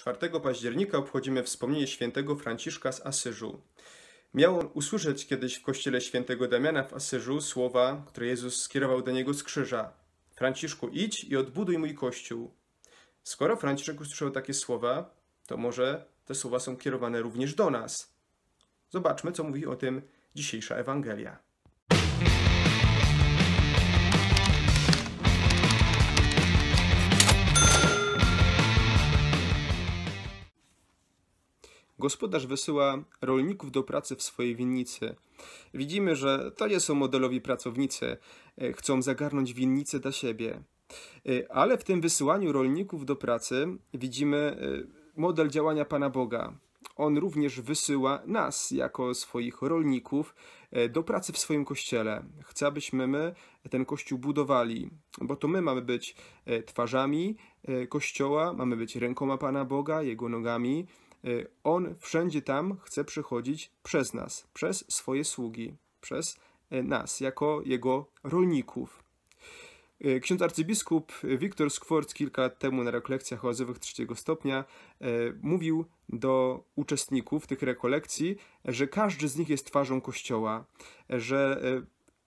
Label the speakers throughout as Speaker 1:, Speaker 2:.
Speaker 1: 4 października obchodzimy wspomnienie świętego Franciszka z Asyżu. Miał on usłyszeć kiedyś w kościele świętego Damiana w Asyżu słowa, które Jezus skierował do niego z krzyża. Franciszku, idź i odbuduj mój kościół. Skoro Franciszek usłyszał takie słowa, to może te słowa są kierowane również do nas. Zobaczmy, co mówi o tym dzisiejsza Ewangelia. gospodarz wysyła rolników do pracy w swojej winnicy. Widzimy, że to nie są modelowi pracownicy, e, chcą zagarnąć winnicę dla siebie. E, ale w tym wysyłaniu rolników do pracy widzimy e, model działania Pana Boga. On również wysyła nas, jako swoich rolników, do pracy w swoim kościele. Chce, abyśmy my ten kościół budowali, bo to my mamy być twarzami kościoła, mamy być rękoma Pana Boga, jego nogami Y, on wszędzie tam chce przechodzić przez nas, przez swoje sługi, przez y, nas, jako jego rolników. Y, ksiądz arcybiskup Wiktor Skworc kilka lat temu na rekolekcjach oazowych trzeciego stopnia mówił do uczestników tych rekolekcji, że każdy z nich jest twarzą Kościoła, że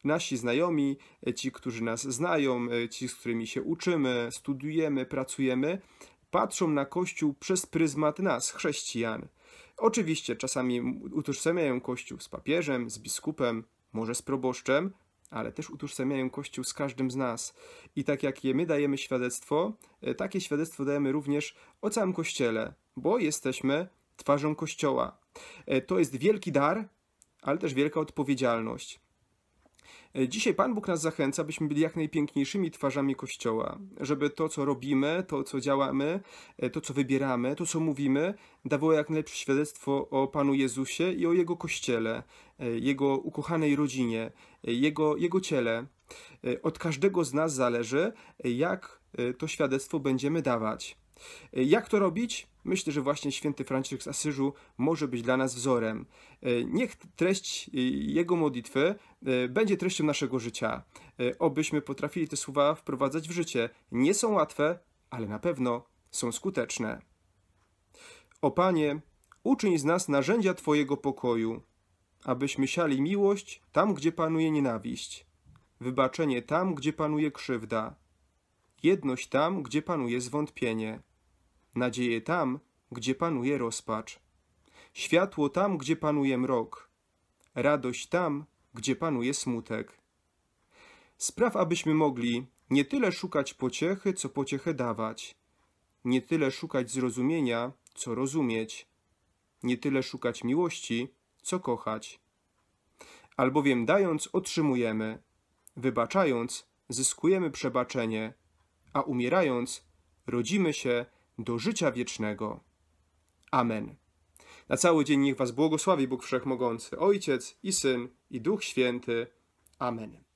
Speaker 1: nasi znajomi, ci, którzy nas znają, ci, z którymi się uczymy, studujemy, pracujemy, patrzą na Kościół przez pryzmat nas, chrześcijan. Oczywiście czasami utożsamiają Kościół z papieżem, z biskupem, może z proboszczem, ale też utożsamiają Kościół z każdym z nas. I tak jak je my dajemy świadectwo, e, takie świadectwo dajemy również o całym Kościele, bo jesteśmy twarzą Kościoła. E, to jest wielki dar, ale też wielka odpowiedzialność. Dzisiaj Pan Bóg nas zachęca, byśmy byli jak najpiękniejszymi twarzami Kościoła, żeby to, co robimy, to, co działamy, e, to, co wybieramy, to, co mówimy, dawało jak najlepsze świadectwo o Panu Jezusie i o Jego Kościele, e, Jego ukochanej rodzinie, e, Jego, Jego ciele. Od każdego z nas zależy, jak to świadectwo będziemy dawać. Jak to robić? Myślę, że właśnie święty Franciszek z Asyżu może być dla nas wzorem. E, niech treść e, jego modlitwy e, będzie treścią naszego życia. Obyśmy potrafili te słowa wprowadzać w życie. Nie są łatwe, ale na pewno są skuteczne. O Panie, uczyń z nas narzędzia Twojego pokoju, abyśmy siali miłość tam, gdzie panuje nienawiść, wybaczenie tam, gdzie panuje krzywda, jedność tam, gdzie panuje zwątpienie nadzieję tam, gdzie panuje rozpacz, światło tam, gdzie panuje mrok, radość tam, gdzie panuje smutek. Spraw, abyśmy mogli nie tyle szukać pociechy, co pociechę dawać, nie tyle szukać zrozumienia, co rozumieć, nie tyle szukać miłości, co kochać. Albowiem dając otrzymujemy, wybaczając zyskujemy przebaczenie, a umierając rodzimy się do życia wiecznego. Amen. Na cały dzień niech Was błogosławi Bóg Wszechmogący, Ojciec i Syn i Duch Święty. Amen.